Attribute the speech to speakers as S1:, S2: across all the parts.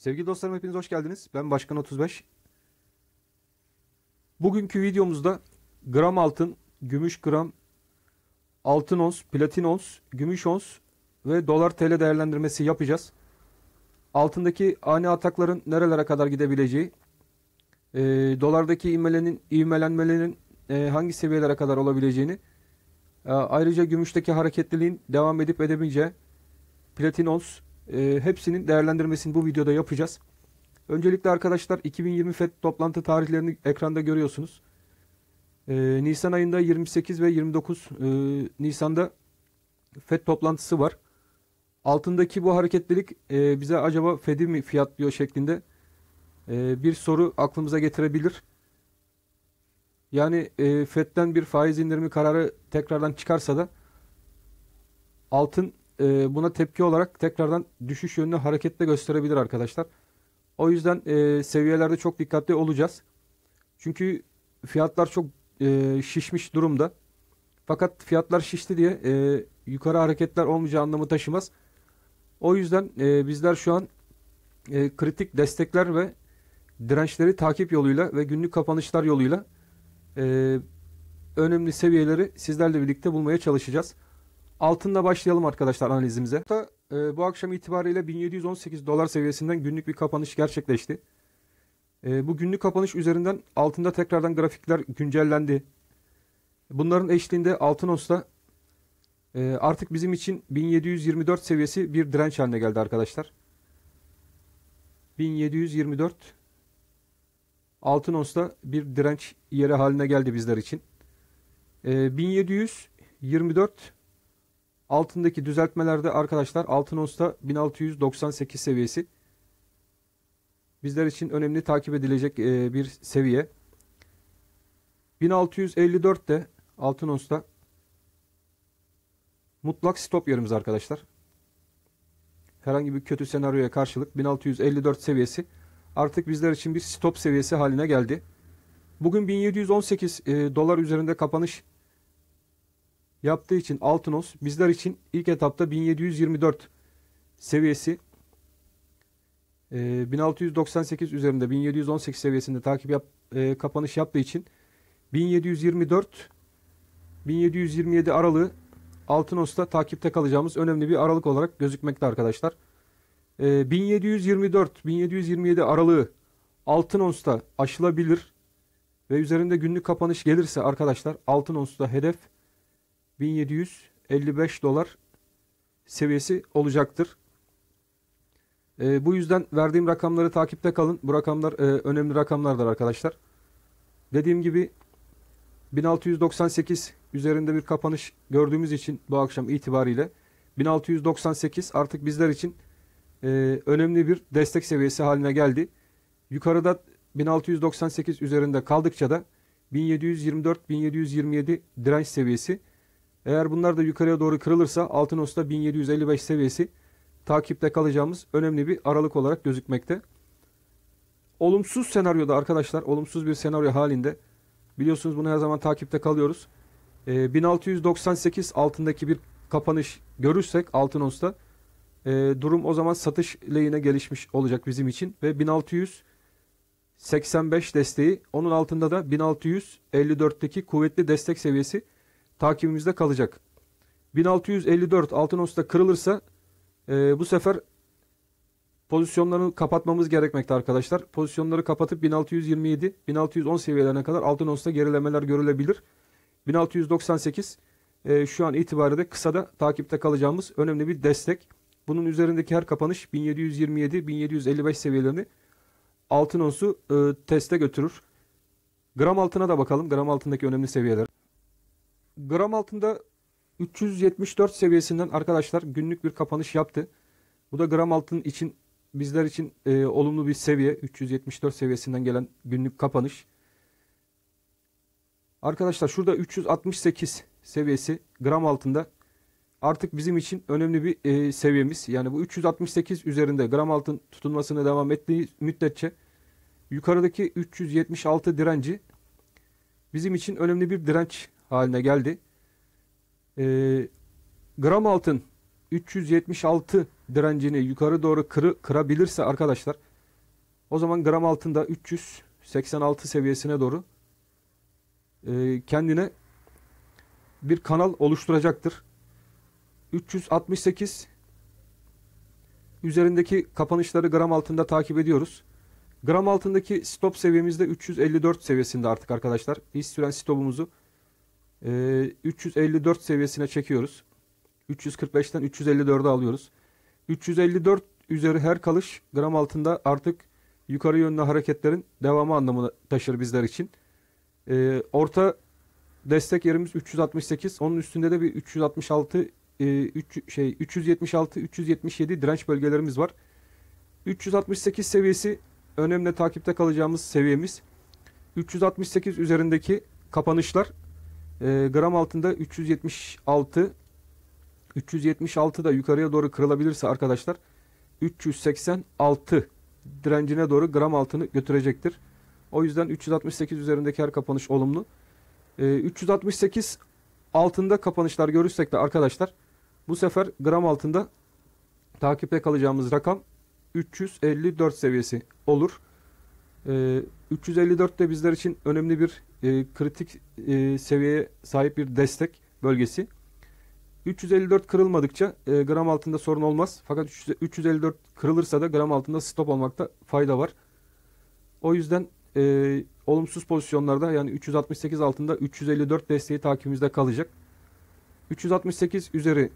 S1: Sevgili dostlarım hepiniz hoş geldiniz. Ben Başkan 35. Bugünkü videomuzda gram altın, gümüş gram, altın ons, platin ons, gümüş ons ve dolar TL değerlendirmesi yapacağız. Altındaki ani atakların nerelere kadar gidebileceği, e, dolardaki imelenin, ivmelenmelerin e, hangi seviyelere kadar olabileceğini, e, ayrıca gümüşteki hareketliliğin devam edip edemeyeceği, platin ons, e, hepsinin değerlendirmesini bu videoda yapacağız. Öncelikle arkadaşlar 2020 FED toplantı tarihlerini ekranda görüyorsunuz. E, Nisan ayında 28 ve 29 e, Nisan'da FED toplantısı var. Altındaki bu hareketlilik e, bize acaba FED'i mi fiyatlıyor şeklinde e, bir soru aklımıza getirebilir. Yani e, FED'den bir faiz indirimi kararı tekrardan çıkarsa da altın e, buna tepki olarak tekrardan düşüş yönünü hareketle gösterebilir arkadaşlar. O yüzden e, seviyelerde çok dikkatli olacağız. Çünkü fiyatlar çok e, şişmiş durumda. Fakat fiyatlar şişti diye yukarı hareketler olmayacağı anlamı taşımaz. O yüzden bizler şu an kritik destekler ve dirençleri takip yoluyla ve günlük kapanışlar yoluyla önemli seviyeleri sizlerle birlikte bulmaya çalışacağız. Altında başlayalım arkadaşlar analizimize. Da, e, bu akşam itibariyle 1718 dolar seviyesinden günlük bir kapanış gerçekleşti. E, bu günlük kapanış üzerinden altında tekrardan grafikler güncellendi. Bunların eşliğinde altın onsta e, artık bizim için 1724 seviyesi bir direnç haline geldi arkadaşlar. 1724 altın onsta bir direnç yeri haline geldi bizler için. E, 1724 Altındaki düzeltmelerde arkadaşlar altın onsta 1698 seviyesi. Bizler için önemli takip edilecek e, bir seviye. 1654 de altın onsta mutlak stop yerimiz arkadaşlar. Herhangi bir kötü senaryoya karşılık 1654 seviyesi artık bizler için bir stop seviyesi haline geldi. Bugün 1718 e, dolar üzerinde kapanış yaptığı için Altınos bizler için ilk etapta 1724 seviyesi 1698 e, üzerinde 1718 seviyesinde takip yap, e, kapanış yaptığı için 1724 1727 aralığı Altınos'ta takipte kalacağımız önemli bir aralık olarak gözükmekte arkadaşlar. 1724 e, 1727 aralığı Altınos'ta aşılabilir ve üzerinde günlük kapanış gelirse arkadaşlar Altınos'ta hedef 1755 dolar seviyesi olacaktır. E, bu yüzden verdiğim rakamları takipte kalın. Bu rakamlar e, önemli rakamlardır arkadaşlar. Dediğim gibi 1698 üzerinde bir kapanış gördüğümüz için bu akşam itibariyle 1698 artık bizler için e, önemli bir destek seviyesi haline geldi. Yukarıda 1698 üzerinde kaldıkça da 1724-1727 direnç seviyesi eğer bunlar da yukarıya doğru kırılırsa altın osta 1755 seviyesi takipte kalacağımız önemli bir aralık olarak gözükmekte. Olumsuz senaryoda arkadaşlar olumsuz bir senaryo halinde biliyorsunuz bunu her zaman takipte kalıyoruz. E, ee, 1698 altındaki bir kapanış görürsek altın osta e, durum o zaman satış lehine gelişmiş olacak bizim için ve 1600 85 desteği onun altında da 1654'teki kuvvetli destek seviyesi takibimizde kalacak. 1654 altın Altınos'ta kırılırsa e, bu sefer pozisyonlarını kapatmamız gerekmekte arkadaşlar. Pozisyonları kapatıp 1627, 1610 seviyelerine kadar altın Altınos'ta gerilemeler görülebilir. 1698 e, şu an itibariyle da takipte kalacağımız önemli bir destek. Bunun üzerindeki her kapanış 1727-1755 seviyelerini altın onsu e, teste götürür. Gram altına da bakalım. Gram altındaki önemli seviyeler gram altında 374 seviyesinden arkadaşlar günlük bir kapanış yaptı. Bu da gram altın için bizler için e, olumlu bir seviye. 374 seviyesinden gelen günlük kapanış. Arkadaşlar şurada 368 seviyesi gram altında artık bizim için önemli bir e, seviyemiz. Yani bu 368 üzerinde gram altın tutunmasına devam ettiği müddetçe yukarıdaki 376 direnci bizim için önemli bir direnç haline geldi. E, gram altın 376 direncini yukarı doğru kırı, kırabilirse arkadaşlar o zaman gram altında 386 seviyesine doğru e, kendine bir kanal oluşturacaktır. 368 üzerindeki kapanışları gram altında takip ediyoruz. Gram altındaki stop seviyemizde 354 seviyesinde artık arkadaşlar. İş süren stopumuzu e, 354 seviyesine çekiyoruz. 345'ten 354'e alıyoruz. 354 üzeri her kalış gram altında artık yukarı yönlü hareketlerin devamı anlamını taşır bizler için. E, orta destek yerimiz 368. Onun üstünde de bir 366 e, 3 şey 376 377 direnç bölgelerimiz var. 368 seviyesi önemli takipte kalacağımız seviyemiz. 368 üzerindeki kapanışlar e, gram altında 376 376 da yukarıya doğru kırılabilirse arkadaşlar 386 direncine doğru gram altını götürecektir. O yüzden 368 üzerindeki her kapanış olumlu. E, ee, 368 altında kapanışlar görürsek de arkadaşlar bu sefer gram altında takipte kalacağımız rakam 354 seviyesi olur. 354 ee, de bizler için önemli bir e, kritik e, seviyeye sahip bir destek bölgesi. 354 kırılmadıkça e, gram altında sorun olmaz. Fakat 354 kırılırsa da gram altında stop almakta fayda var. O yüzden e, olumsuz pozisyonlarda yani 368 altında 354 desteği takibimizde kalacak. 368 üzeri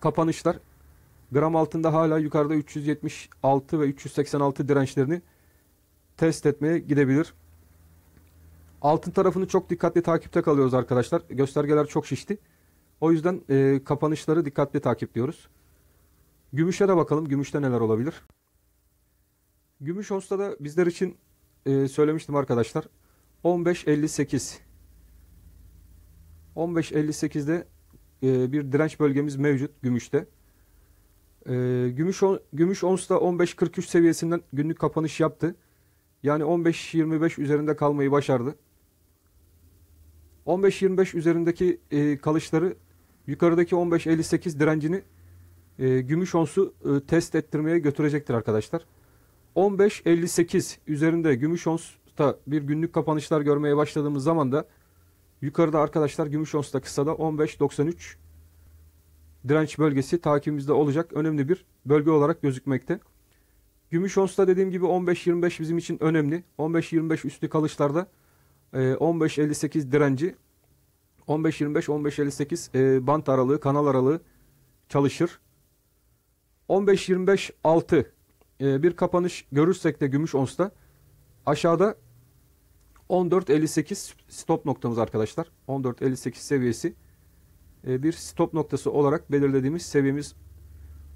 S1: kapanışlar gram altında hala yukarıda 376 ve 386 dirençlerini test etmeye gidebilir. Altın tarafını çok dikkatli takipte kalıyoruz arkadaşlar. Göstergeler çok şişti. O yüzden e, kapanışları dikkatli takipliyoruz. Gümüşe de bakalım. Gümüşte neler olabilir? Gümüş Hosta da bizler için e, söylemiştim arkadaşlar. 15.58 15.58'de e, bir direnç bölgemiz mevcut Gümüş'te. E, Gümüş, on, Gümüş Ons'ta 15.43 seviyesinden günlük kapanış yaptı. Yani 15-25 üzerinde kalmayı başardı. 15-25 üzerindeki e, kalışları yukarıdaki 15-58 direncini e, gümüş onsu e, test ettirmeye götürecektir arkadaşlar. 15-58 üzerinde gümüş onsta bir günlük kapanışlar görmeye başladığımız zaman da yukarıda arkadaşlar gümüş onsta kısada 15-93 direnç bölgesi takibimizde olacak önemli bir bölge olarak gözükmekte. Gümüş Ons'ta dediğim gibi 15-25 bizim için önemli. 15-25 üstü kalışlarda 15-58 e, direnci 15-25-15-58 e, bant aralığı, kanal aralığı çalışır. 15-25-6 e, bir kapanış görürsek de gümüş onsta aşağıda 14-58 stop noktamız arkadaşlar. 14-58 seviyesi bir stop noktası olarak belirlediğimiz seviyemiz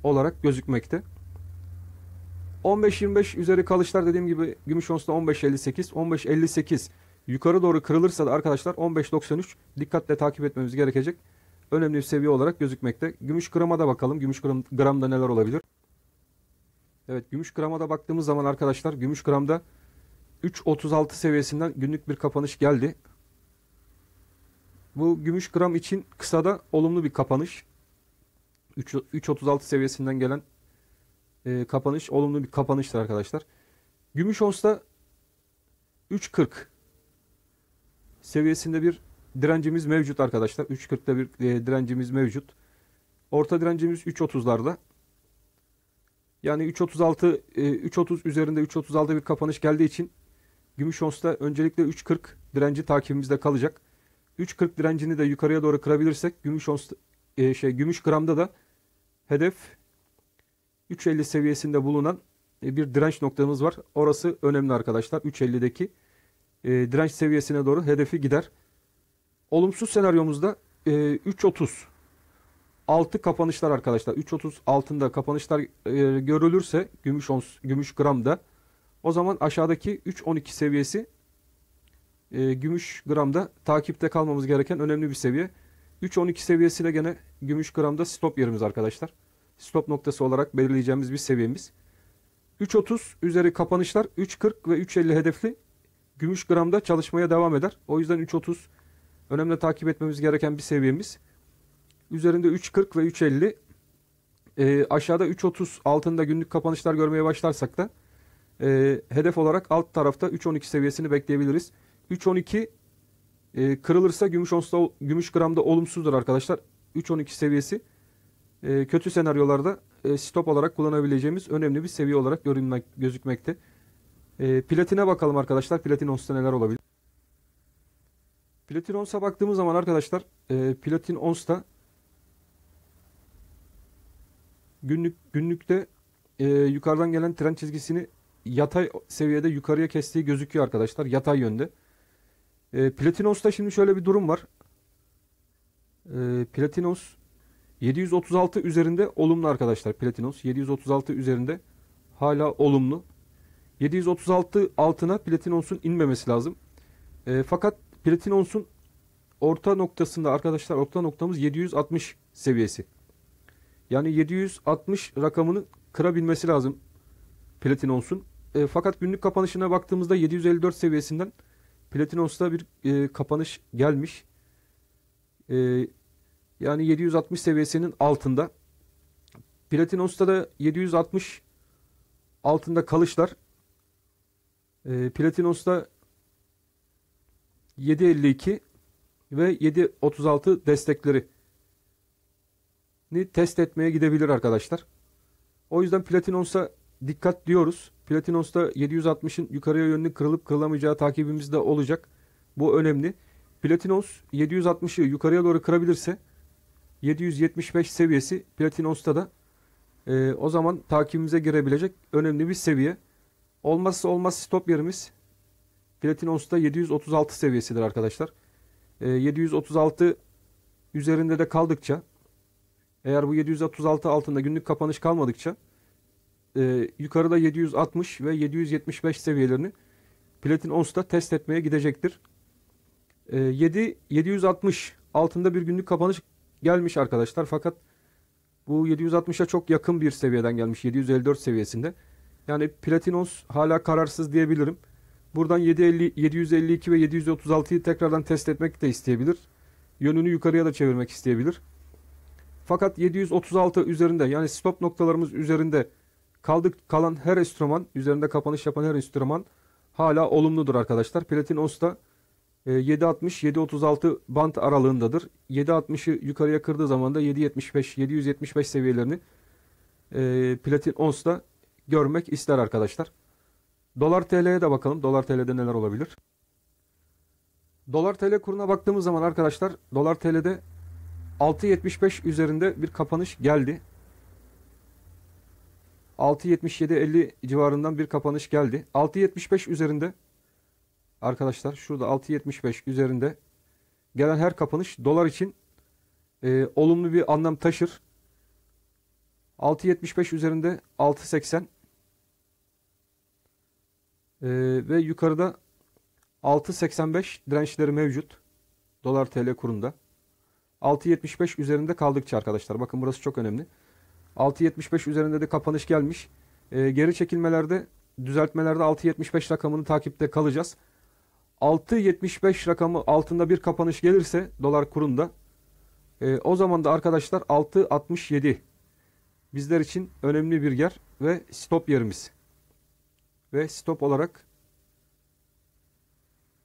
S1: olarak gözükmekte. 15-25 üzeri kalışlar dediğim gibi gümüş onsta 15-58, 15-58 yukarı doğru kırılırsa da arkadaşlar 15-93 dikkatle takip etmemiz gerekecek. Önemli bir seviye olarak gözükmekte. Gümüş grama da bakalım. Gümüş gram, gramda neler olabilir? Evet gümüş grama da baktığımız zaman arkadaşlar gümüş gramda 3.36 seviyesinden günlük bir kapanış geldi. Bu gümüş gram için kısada olumlu bir kapanış. 3.36 seviyesinden gelen e, kapanış olumlu bir kapanıştır arkadaşlar. Gümüş Ons'ta 3.40 seviyesinde bir direncimiz mevcut arkadaşlar. 3.40'da bir e, direncimiz mevcut. Orta direncimiz 3.30'larda. Yani 3.36 e, 3.30 üzerinde 3.36'da bir kapanış geldiği için Gümüş Ons'ta öncelikle 3.40 direnci takibimizde kalacak. 3.40 direncini de yukarıya doğru kırabilirsek Gümüş Ons e, şey Gümüş Gram'da da hedef 3.50 seviyesinde bulunan e, bir direnç noktamız var. Orası önemli arkadaşlar. 3.50'deki e, direnç seviyesine doğru hedefi gider. Olumsuz senaryomuzda 3.30 e, altı kapanışlar arkadaşlar. 3.30 altında kapanışlar görülürse gümüş, ons, gümüş gramda o zaman aşağıdaki 3.12 seviyesi gümüş gramda takipte kalmamız gereken önemli bir seviye. 3.12 seviyesiyle gene gümüş gramda stop yerimiz arkadaşlar stop noktası olarak belirleyeceğimiz bir seviyemiz. 3.30 üzeri kapanışlar 3.40 ve 3.50 hedefli gümüş gramda çalışmaya devam eder. O yüzden 3.30 önemli takip etmemiz gereken bir seviyemiz. Üzerinde 3.40 ve 3.50 e, aşağıda 3.30 altında günlük kapanışlar görmeye başlarsak da e, hedef olarak alt tarafta 3.12 seviyesini bekleyebiliriz. 3.12 e, kırılırsa gümüş, onsta, gümüş gramda olumsuzdur arkadaşlar. 3.12 seviyesi e, kötü senaryolarda e, stop olarak kullanabileceğimiz önemli bir seviye olarak görünmek, gözükmekte. E, platine bakalım arkadaşlar. Platin onsta neler olabilir? Platin onsa baktığımız zaman arkadaşlar e, Platin onsta günlük günlükte e, yukarıdan gelen tren çizgisini yatay seviyede yukarıya kestiği gözüküyor arkadaşlar. Yatay yönde. E, onsta şimdi şöyle bir durum var. E, Platinos 736 üzerinde olumlu arkadaşlar Platinos. 736 üzerinde hala olumlu. 736 altına Platinos'un inmemesi lazım. E, fakat Platinos'un orta noktasında arkadaşlar orta noktamız 760 seviyesi. Yani 760 rakamını kırabilmesi lazım Platinos'un. E, fakat günlük kapanışına baktığımızda 754 seviyesinden Platinos'ta bir e, kapanış gelmiş. E, yani 760 seviyesinin altında. platinosta da 760 altında kalışlar. E, ee, Platinos'ta 752 ve 736 destekleri ni test etmeye gidebilir arkadaşlar. O yüzden Platinos'a dikkat diyoruz. Platinos'ta 760'ın yukarıya yönlü kırılıp kırılamayacağı takibimiz de olacak. Bu önemli. Platinos 760'ı yukarıya doğru kırabilirse 775 seviyesi Platin Usta'da e, ee, o zaman takibimize girebilecek önemli bir seviye. Olmazsa olmaz stop yerimiz Platin Usta 736 seviyesidir arkadaşlar. E, ee, 736 üzerinde de kaldıkça eğer bu 736 altında günlük kapanış kalmadıkça e, yukarıda 760 ve 775 seviyelerini Platin Ons'ta test etmeye gidecektir. E, 7 760 altında bir günlük kapanış gelmiş arkadaşlar fakat bu 760'a çok yakın bir seviyeden gelmiş. 754 seviyesinde. Yani Platinos hala kararsız diyebilirim. Buradan 750, 752 ve 736'yı tekrardan test etmek de isteyebilir. Yönünü yukarıya da çevirmek isteyebilir. Fakat 736 üzerinde yani stop noktalarımız üzerinde kaldık kalan her enstrüman, üzerinde kapanış yapan her enstrüman hala olumludur arkadaşlar. Platinos da 7.60-7.36 ee, band aralığındadır. 7.60'ı yukarıya kırdığı zaman da 7.75-775 seviyelerini e, platin onsta görmek ister arkadaşlar. Dolar TL'ye de bakalım. Dolar TL'de neler olabilir? Dolar TL kuruna baktığımız zaman arkadaşlar Dolar TL'de 6.75 üzerinde bir kapanış geldi. 6.77.50 civarından bir kapanış geldi. 6.75 üzerinde arkadaşlar şurada 6.75 üzerinde gelen her kapanış dolar için e, olumlu bir anlam taşır. 6.75 üzerinde 6.80 ee, ve yukarıda 6.85 dirençleri mevcut. Dolar TL kurunda. 6.75 üzerinde kaldıkça arkadaşlar. Bakın burası çok önemli. 6.75 üzerinde de kapanış gelmiş. Ee, geri çekilmelerde düzeltmelerde 6.75 rakamını takipte kalacağız. 6.75 rakamı altında bir kapanış gelirse dolar kurunda e, o zaman da arkadaşlar 6.67 bizler için önemli bir yer ve stop yerimiz. Ve stop olarak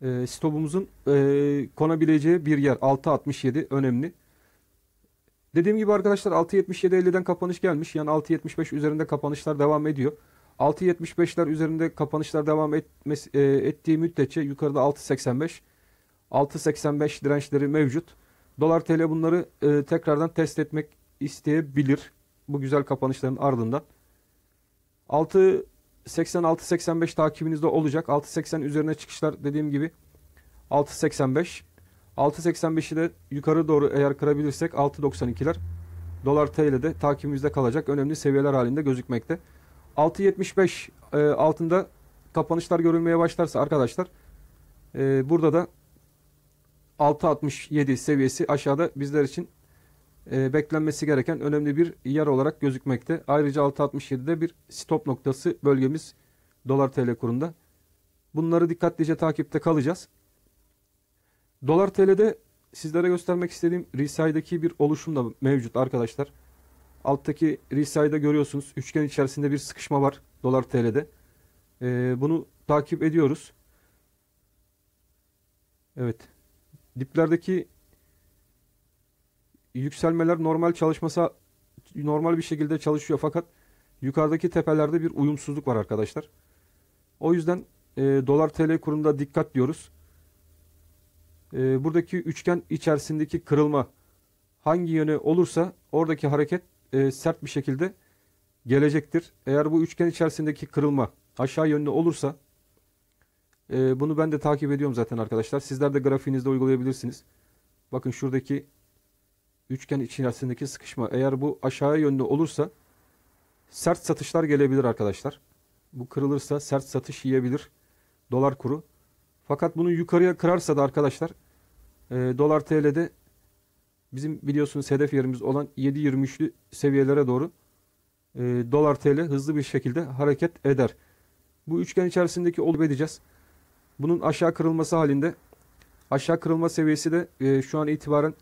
S1: e, stopumuzun e, konabileceği bir yer 6.67 önemli. Dediğim gibi arkadaşlar 6.77.50'den kapanış gelmiş. Yani 6.75 üzerinde kapanışlar devam ediyor. 6.75'ler üzerinde kapanışlar devam etmesi, e, ettiği müddetçe yukarıda 6.85 6.85 dirençleri mevcut. Dolar TL bunları e, tekrardan test etmek isteyebilir. Bu güzel kapanışların ardından. 6.80-6.85 takibinizde olacak. 6.80 üzerine çıkışlar dediğim gibi 6.85. 6.85'i de yukarı doğru eğer kırabilirsek 6.92'ler dolar TL'de takibimizde kalacak. Önemli seviyeler halinde gözükmekte. 6.75 e, altında kapanışlar görülmeye başlarsa arkadaşlar e, burada da 6.67 seviyesi aşağıda bizler için e, beklenmesi gereken önemli bir yer olarak gözükmekte. Ayrıca 6.67'de bir stop noktası bölgemiz dolar tl kurunda. Bunları dikkatlice takipte kalacağız. Dolar TL'de sizlere göstermek istediğim RSI'deki bir oluşum da mevcut arkadaşlar. Alttaki resize'da görüyorsunuz. Üçgen içerisinde bir sıkışma var dolar TL'de. E, ee, bunu takip ediyoruz. Evet. Diplerdeki yükselmeler normal çalışmasa normal bir şekilde çalışıyor fakat yukarıdaki tepelerde bir uyumsuzluk var arkadaşlar. O yüzden e, dolar TL kurunda dikkat diyoruz. E, buradaki üçgen içerisindeki kırılma hangi yöne olursa oradaki hareket e, sert bir şekilde gelecektir. Eğer bu üçgen içerisindeki kırılma aşağı yönlü olursa e, bunu ben de takip ediyorum zaten arkadaşlar. Sizler de grafiğinizde uygulayabilirsiniz. Bakın şuradaki üçgen içerisindeki sıkışma eğer bu aşağı yönlü olursa sert satışlar gelebilir arkadaşlar. Bu kırılırsa sert satış yiyebilir dolar kuru. Fakat bunu yukarıya kırarsa da arkadaşlar e, dolar TL'de bizim biliyorsunuz hedef yerimiz olan 7.23'lü seviyelere doğru e, dolar TL hızlı bir şekilde hareket eder. Bu üçgen içerisindeki olup edeceğiz. Bunun aşağı kırılması halinde aşağı kırılma seviyesi de e, şu an itibaren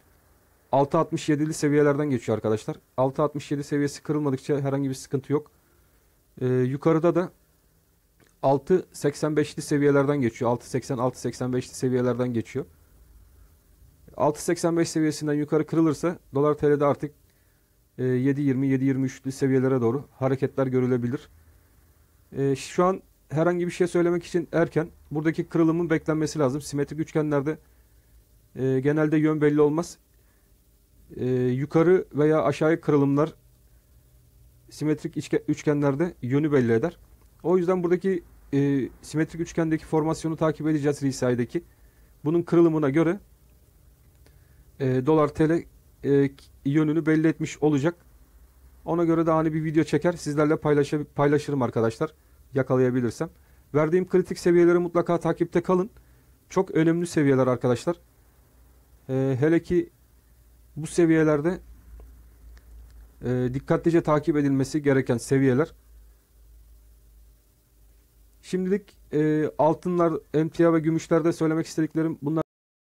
S1: 6.67'li seviyelerden geçiyor arkadaşlar. 6.67 seviyesi kırılmadıkça herhangi bir sıkıntı yok. E, yukarıda da 6.85'li seviyelerden geçiyor. 6.80 6.85'li seviyelerden geçiyor. 6.85 seviyesinden yukarı kırılırsa dolar TL'de artık 7.20-7.23'lü e, seviyelere doğru hareketler görülebilir. E, şu an herhangi bir şey söylemek için erken. Buradaki kırılımın beklenmesi lazım. Simetrik üçgenlerde e, genelde yön belli olmaz. Yukarı veya aşağı kırılımlar simetrik üçgenlerde yönü belli eder. O yüzden buradaki simetrik üçgendeki formasyonu takip edeceğiz RSI'deki. Bunun kırılımına göre e, dolar tl e, yönünü belli etmiş olacak. Ona göre de hani bir video çeker sizlerle paylaş paylaşırım arkadaşlar yakalayabilirsem. Verdiğim kritik seviyeleri mutlaka takipte kalın. Çok önemli seviyeler arkadaşlar. E, hele ki bu seviyelerde e, dikkatlice takip edilmesi gereken seviyeler. Şimdilik e, altınlar, emtia ve gümüşlerde söylemek istediklerim bunlar.